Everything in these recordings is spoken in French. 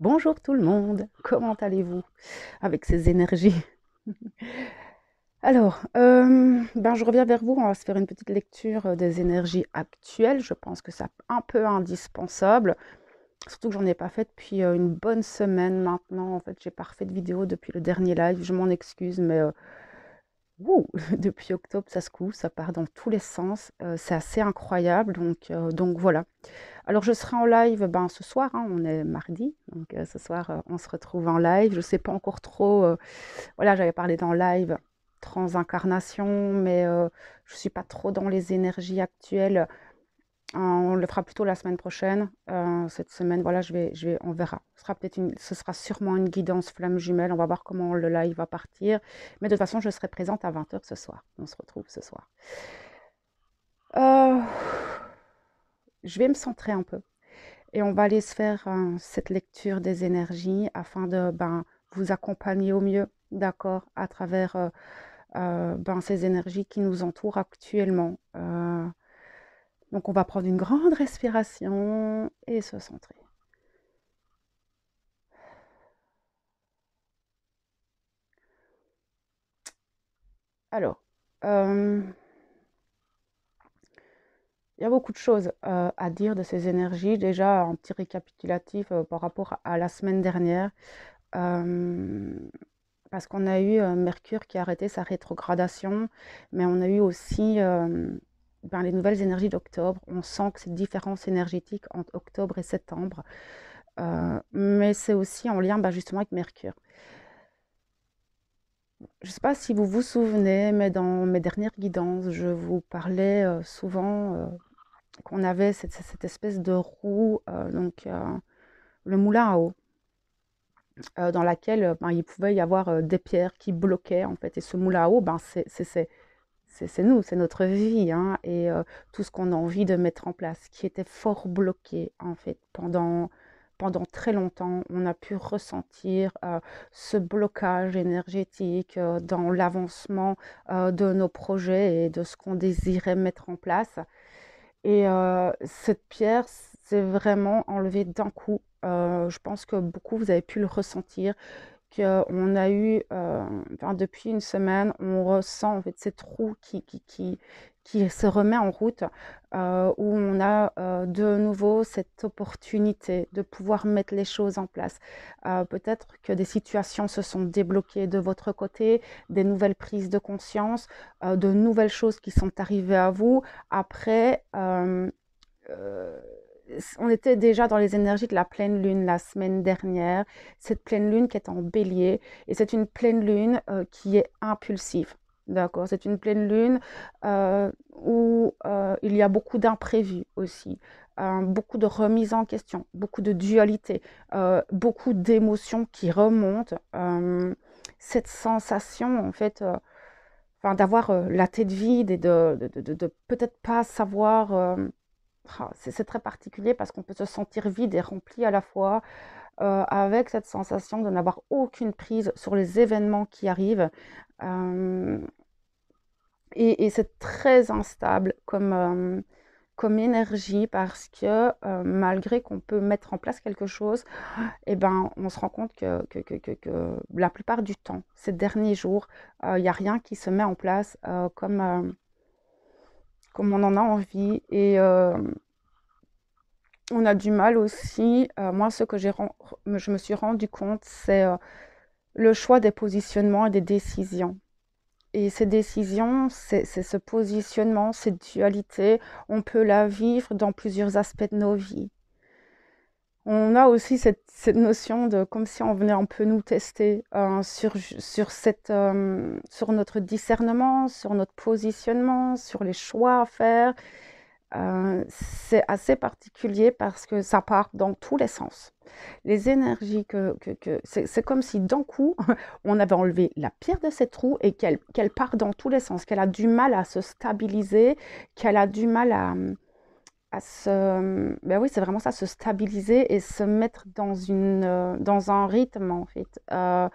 Bonjour tout le monde, comment allez-vous avec ces énergies Alors, euh, ben je reviens vers vous, on va se faire une petite lecture euh, des énergies actuelles, je pense que c'est un peu indispensable, surtout que j'en ai pas fait depuis euh, une bonne semaine maintenant, en fait j'ai pas refait de vidéo depuis le dernier live, je m'en excuse, mais... Ouh depuis octobre, ça se couvre, ça part dans tous les sens. Euh, c'est assez incroyable. Donc, euh, donc voilà. Alors, je serai en live ben, ce soir. Hein, on est mardi. Donc, euh, ce soir, on se retrouve en live. Je ne sais pas encore trop. voilà, j'avais parlé dans live transincarnation, mais je ne suis pas trop dans les énergies actuelles on le fera plutôt la semaine prochaine. Euh, cette semaine, voilà, je vais, je vais, on verra. Ce sera, ce sera sûrement une guidance flamme jumelle. On va voir comment le live va partir. Mais de toute façon, je serai présente à 20h ce soir. On se retrouve ce soir. Euh, je vais me centrer un peu. Et on va aller se faire euh, cette lecture des énergies afin de ben, vous accompagner au mieux, d'accord, à travers euh, ben, ces énergies qui nous entourent actuellement. Donc on va prendre une grande respiration et se centrer. Alors, euh, il y a beaucoup de choses euh, à dire de ces énergies. Déjà, un petit récapitulatif euh, par rapport à la semaine dernière. parce qu'on a eu Mercure qui a arrêté sa rétrogradation, mais on a eu aussi ben, les nouvelles énergies d'octobre. On sent que cette différence énergétique entre octobre et septembre. Euh, mais c'est aussi en lien ben, justement avec Mercure. Je ne sais pas si vous vous souvenez, mais dans mes dernières guidances, je vous parlais euh, souvent euh, qu'on avait cette, espèce de roue, donc le moulin à eau, dans laquelle ben, il pouvait y avoir des pierres qui bloquaient en fait. Et ce moulin à eau, ben, c'est c'est nous, c'est notre vie hein, et tout ce qu'on a envie de mettre en place, qui était fort bloqué en fait pendant pendant très longtemps, on a pu ressentir ce blocage énergétique dans l'avancement de nos projets et de ce qu'on désirait mettre en place. Et cette pierre s'est vraiment enlevée d'un coup. je pense que beaucoup, vous avez pu le ressentir qu'on a eu, enfin, depuis une semaine, on ressent en fait ces trous qui, qui, qui, se remet en route, où on a de nouveau cette opportunité de pouvoir mettre les choses en place. Peut-être que des situations se sont débloquées de votre côté, des nouvelles prises de conscience, de nouvelles choses qui sont arrivées à vous après on était déjà dans les énergies de la pleine lune la semaine dernière, cette pleine lune qui est en bélier, et c'est une pleine lune euh, qui est impulsive. D'accord, c'est une pleine lune euh, où euh, il y a beaucoup d'imprévus aussi, beaucoup de remises en question, beaucoup de dualité, beaucoup d'émotions qui remontent. cette sensation, en fait, d'avoir la tête vide et de, de peut-être pas savoir ah, c'est très particulier parce qu'on peut se sentir vide et rempli à la fois, euh, avec cette sensation de n'avoir aucune prise sur les événements qui arrivent. Euh, et, c'est très instable comme, euh, comme énergie parce que malgré qu'on peut mettre en place quelque chose, eh ben, on se rend compte que, que la plupart du temps, ces derniers jours, il n'y a rien qui se met en place comme comme on en a envie. Et euh, on a du mal aussi. Euh, moi, ce que je me suis rendu compte, c'est euh, le choix des positionnements et des décisions. Et ces décisions, c'est ce positionnement, cette dualité, on peut la vivre dans plusieurs aspects de nos vies on a aussi cette, notion de comme si on venait un peu nous tester euh, sur, sur, cette, euh, sur notre discernement, sur notre positionnement, sur les choix à faire. Euh, c'est assez particulier parce que ça part dans tous les sens. Les énergies que... c'est comme si d'un coup, on avait enlevé la pierre de cette roue et qu'elle part dans tous les sens, qu'elle a du mal à se stabiliser, qu'elle a du mal à à se, ben oui, c'est vraiment ça, se stabiliser et se mettre dans, une, euh, dans un rythme, en fait, euh,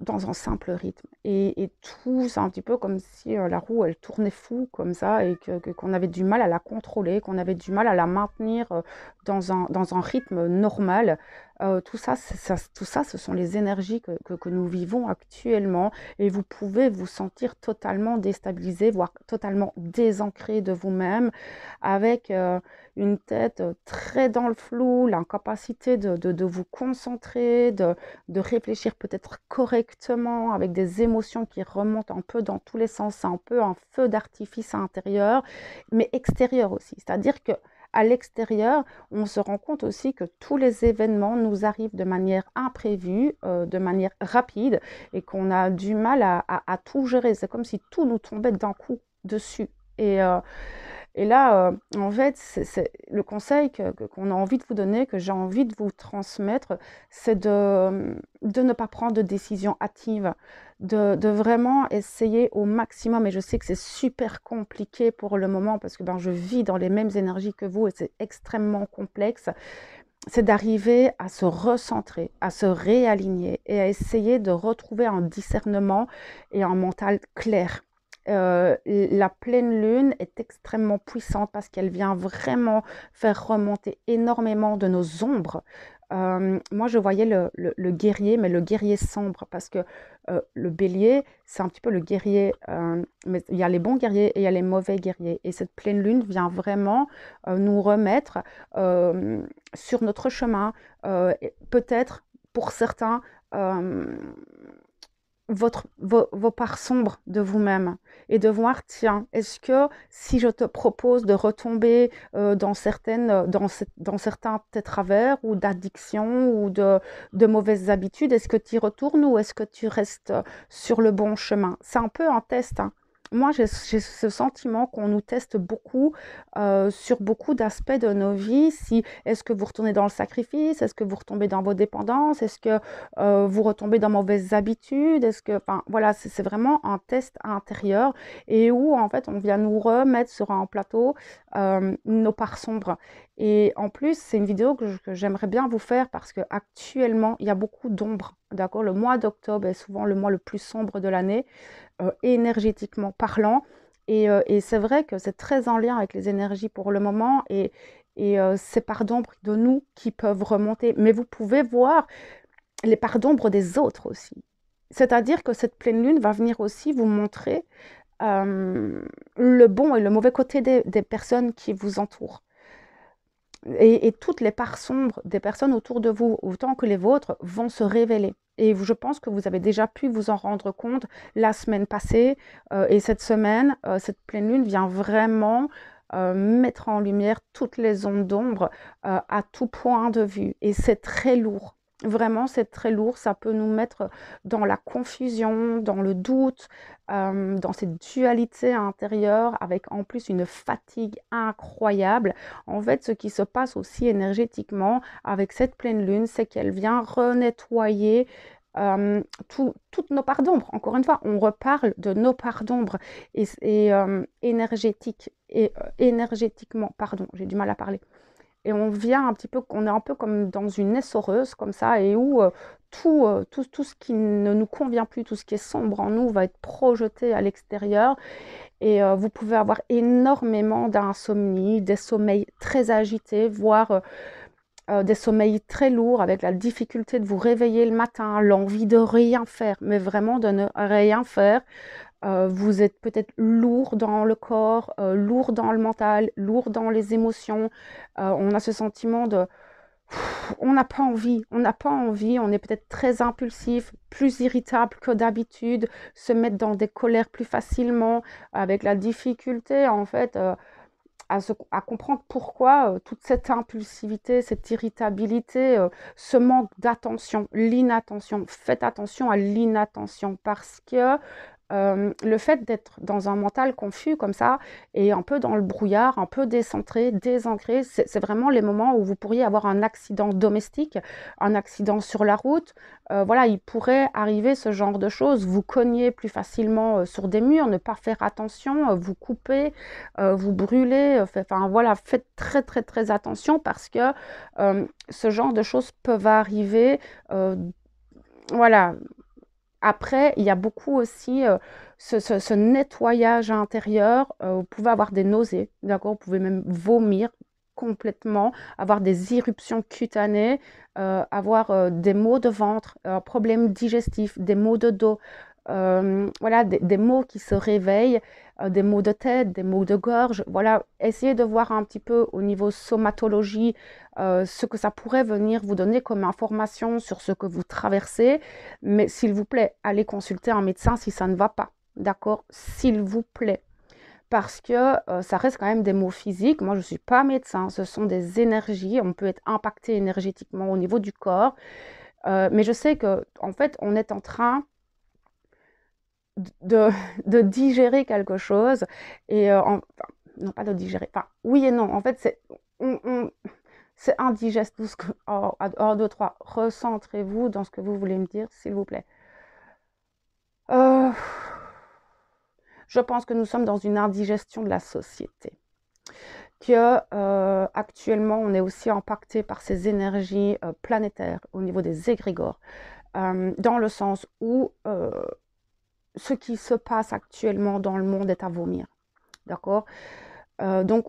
dans un simple rythme. Et, et tout, c'est un petit peu comme si euh, la roue, elle tournait fou, comme ça, et qu'on que, qu'on avait du mal à la contrôler, qu'on avait du mal à la maintenir dans, un, dans un rythme normal, euh, tout, ça, tout ça, ce sont les énergies que, nous vivons actuellement et vous pouvez vous sentir totalement déstabilisé, voire totalement désancré de vous-même avec euh, une tête euh, très dans le flou, l'incapacité de, vous concentrer, de, de réfléchir peut-être correctement avec des émotions qui remontent un peu dans tous les sens. un peu un feu d'artifice intérieur, mais extérieur aussi. C'est-à-dire que à l'extérieur, on se rend compte aussi que tous les événements nous arrivent de manière imprévue, euh, de manière rapide, et qu'on a du mal à, tout gérer. C'est comme si tout nous tombait d'un coup dessus. Et, euh, et là, euh, en fait, c'est le conseil qu'on que, a envie de vous donner, que j'ai envie de vous transmettre, c'est de, euh, ne pas prendre de décision hâtive, de, vraiment essayer au maximum. Et je sais que c'est super compliqué pour le moment parce que ben, je vis dans les mêmes énergies que vous et c'est extrêmement complexe. C'est d'arriver à se recentrer, à se réaligner et à essayer de retrouver un discernement et un mental clair euh, la pleine lune est extrêmement puissante parce qu'elle vient vraiment faire remonter énormément de nos ombres. Euh, moi, je voyais le, guerrier, mais le guerrier sombre, parce que euh, le bélier, c'est un petit peu le guerrier, mais il y a les bons guerriers et il y a les mauvais guerriers. Et cette pleine lune vient vraiment nous remettre sur notre chemin, peut-être pour certains votre, vos, parts sombres de vous-même et de voir, tiens, est-ce que si je te propose de retomber euh, dans, certaines, euh, dans, certains travers ou d'addiction ou de, de, mauvaises habitudes, est-ce que tu y retournes ou est-ce que tu restes euh, sur le bon chemin C'est un peu un test. Hein moi, j'ai ce sentiment qu'on nous teste beaucoup euh, sur beaucoup d'aspects de nos vies. Si est-ce que vous retournez dans le sacrifice, est-ce que vous retombez dans vos dépendances, est-ce que euh, vous retombez dans mauvaises habitudes, est-ce que, enfin, voilà, c'est vraiment un test intérieur et où en fait on vient nous remettre sur un plateau euh, nos parts sombres. Et en plus, c'est une vidéo que j'aimerais bien vous faire parce qu'actuellement, il y a beaucoup d'ombres. D'accord, le mois d'octobre est souvent le mois le plus sombre de l'année. Euh, énergétiquement parlant. Euh, et, c'est vrai que c'est très en lien avec les énergies pour le moment. Et, et euh, ces parts d'ombre de nous qui peuvent remonter. Mais vous pouvez voir les parts d'ombre des autres aussi. C'est-à-dire que cette pleine lune va venir aussi vous montrer le bon et le mauvais côté des, personnes qui vous entourent. et, toutes les parts sombres des personnes autour de vous, autant que les vôtres, vont se révéler. Et je pense que vous avez déjà pu vous en rendre compte la semaine passée euh, et cette semaine, euh, cette pleine lune vient vraiment euh, mettre en lumière toutes les ondes d'ombre à tout point de vue. Et c'est très lourd. Vraiment, c'est très lourd, ça peut nous mettre dans la confusion, dans le doute, euh, dans cette dualité intérieure, avec en plus une fatigue incroyable. En fait, ce qui se passe aussi énergétiquement avec cette pleine lune, c'est qu'elle vient renettoyer euh, toutes nos parts d'ombre. Encore une fois, on reparle de nos parts d'ombre et, euh, énergétiquement, pardon, j'ai du mal à parler et on vient un petit peu, on est un peu comme dans une essoreuse comme ça, et où euh, tout, euh, tout, tout, ce qui ne nous convient plus, tout ce qui est sombre en nous va être projeté à l'extérieur. Et euh, vous pouvez avoir énormément d'insomnie, des sommeils très agités, voire des sommeils très lourds, avec la difficulté de vous réveiller le matin, l'envie de rien faire, mais vraiment de ne rien faire, euh, vous êtes peut-être lourd dans le corps, euh, lourd dans le mental, lourd dans les émotions. Euh, on a ce sentiment de on n'a pas envie, on n'a pas envie, on est peut-être très impulsif, plus irritable que d'habitude, se mettre dans des colères plus facilement, avec la difficulté en fait à, se, à, comprendre pourquoi toute cette impulsivité, cette irritabilité, ce manque d'attention, l'inattention. Faites attention à l'inattention parce que le fait d'être dans un mental confus comme ça et un peu dans le brouillard, un peu décentré, désancré, c'est vraiment les moments où vous pourriez avoir un accident domestique, un accident sur la route. voilà, il pourrait arriver ce genre de choses. Vous cognez plus facilement sur des murs, ne pas faire attention, vous coupez, vous brûlez. Enfin voilà, faites très très très attention parce que ce genre de choses peuvent arriver. voilà, après, il y a beaucoup aussi euh, ce, nettoyage intérieur. Euh, vous pouvez avoir des nausées, d'accord Vous pouvez même vomir complètement, avoir des irruptions cutanées, euh, avoir des maux de ventre, problèmes digestifs, des maux de dos, voilà, des maux qui se réveillent euh, des maux de tête, des maux de gorge. Voilà, essayez de voir un petit peu au niveau somatologie euh, ce que ça pourrait venir vous donner comme information sur ce que vous traversez. Mais s'il vous plaît, allez consulter un médecin si ça ne va pas. D'accord S'il vous plaît parce que euh, ça reste quand même des maux physiques. Moi, je ne suis pas médecin, ce sont des énergies. On peut être impacté énergétiquement au niveau du corps. mais je sais que, en fait, on est en train de, digérer quelque chose et euh, non pas de digérer, enfin oui et non, en fait c'est c'est indigeste tout ce que. trois. Recentrez-vous dans ce que vous voulez me dire, s'il vous plaît. Euh, je pense que nous sommes dans une indigestion de la société. Que euh, actuellement, on est aussi impacté par ces énergies planétaires au niveau des égrégores, dans le sens où ce qui se passe actuellement dans le monde est à vomir. D'accord euh, Donc,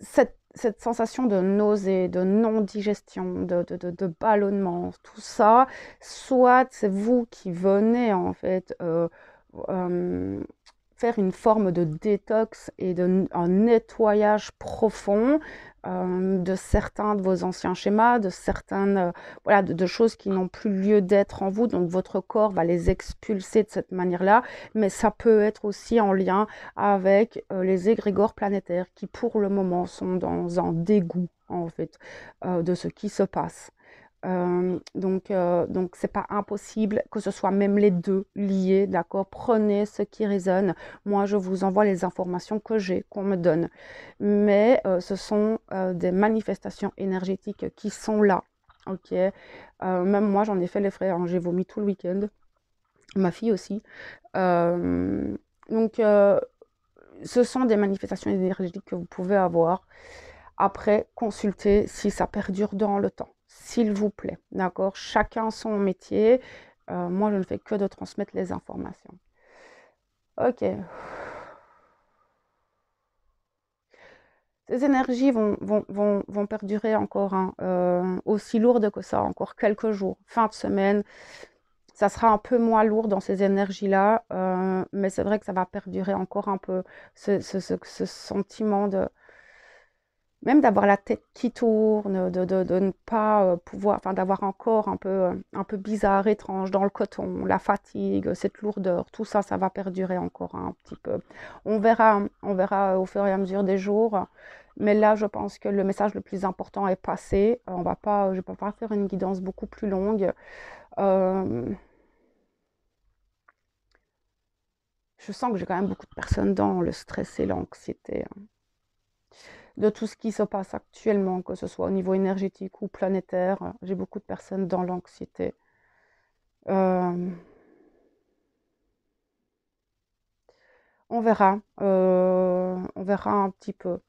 cette, sensation de nausée, de non-digestion, de, ballonnement, tout ça, soit c'est vous qui venez en fait euh, euh, faire une forme de détox et de, un nettoyage profond euh, de certains de vos anciens schémas, de certaines euh, voilà, de, choses qui n'ont plus lieu d'être en vous. Donc votre corps va les expulser de cette manière-là, mais ça peut être aussi en lien avec euh, les égrégores planétaires qui pour le moment sont dans un dégoût en fait de ce qui se passe donc, ce donc c'est pas impossible que ce soit même les deux liés, d'accord Prenez ce qui résonne. Moi, je vous envoie les informations que j'ai, qu'on me donne. Mais ce sont des manifestations énergétiques qui sont là, ok Même moi, j'en ai fait les frais. Hein, j'ai vomi tout le week-end. Ma fille aussi. donc, ce sont des manifestations énergétiques que vous pouvez avoir. Après, consultez si ça perdure dans le temps s'il vous plaît. D'accord Chacun son métier. Euh, moi, je ne fais que de transmettre les informations. Ok. Ces énergies vont, vont, perdurer encore hein, euh, aussi lourdes que ça, encore quelques jours, fin de semaine. Ça sera un peu moins lourd dans ces énergies-là, euh, mais c'est vrai que ça va perdurer encore un peu ce sentiment de, même d'avoir la tête qui tourne, de, de, de ne pas euh, pouvoir, enfin d'avoir encore un peu, euh, un peu bizarre, étrange, dans le coton, la fatigue, cette lourdeur, tout ça, ça va perdurer encore hein, un petit peu. On verra, on verra euh, au fur et à mesure des jours. Mais là, je pense que le message le plus important est passé. On va pas, je ne vais pas faire une guidance beaucoup plus longue. je sens que j'ai quand même beaucoup de personnes dans le stress et l'anxiété. Hein de tout ce qui se passe actuellement, que ce soit au niveau énergétique ou planétaire. Euh, j'ai beaucoup de personnes dans l'anxiété. Euh, on verra, euh, on verra un petit peu,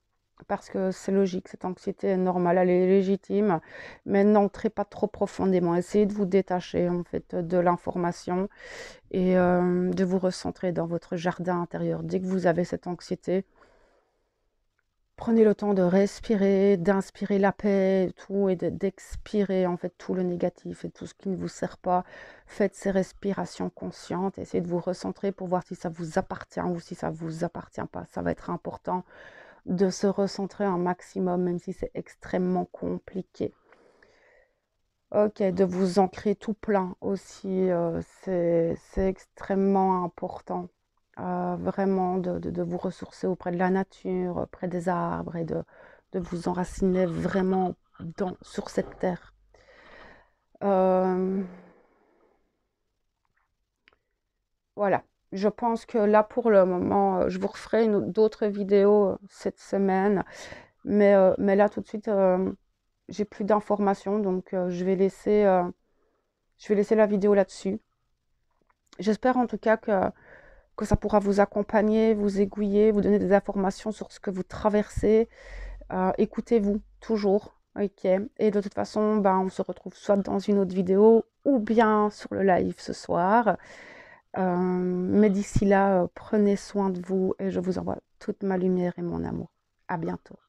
parce que c'est logique, cette anxiété est normale, elle est légitime, mais n'entrez pas trop profondément, essayez de vous détacher en fait de l'information et de vous recentrer dans votre jardin intérieur. Dès que vous avez cette anxiété, prenez le temps de respirer, d'inspirer la paix, et tout, et d'expirer en fait tout le négatif et tout ce qui ne vous sert pas. Faites ces respirations conscientes, essayez de vous recentrer pour voir si ça vous appartient ou si ça vous appartient pas. Ça va être important de se recentrer un maximum, même si c'est extrêmement compliqué. Ok, de vous ancrer tout plein aussi, euh, c'est extrêmement important. Euh, vraiment de, vous ressourcer auprès de la nature, auprès des arbres et de, de vous enraciner vraiment dans, sur cette terre. Euh, voilà, je pense que là pour le moment, euh, je vous referai d'autres vidéos cette semaine, mais, mais là tout de suite, j'ai plus d'informations, donc je, vais laisser, je vais laisser la vidéo là-dessus. J'espère en tout cas que que ça pourra vous accompagner, vous aiguiller, vous donner des informations sur ce que vous traversez. Euh, écoutez-vous toujours. Et de toute façon, ben, on se retrouve soit dans une autre vidéo ou bien sur le live ce soir. Euh, mais d'ici là, euh, prenez soin de vous et je vous envoie toute ma lumière et mon amour. À bientôt.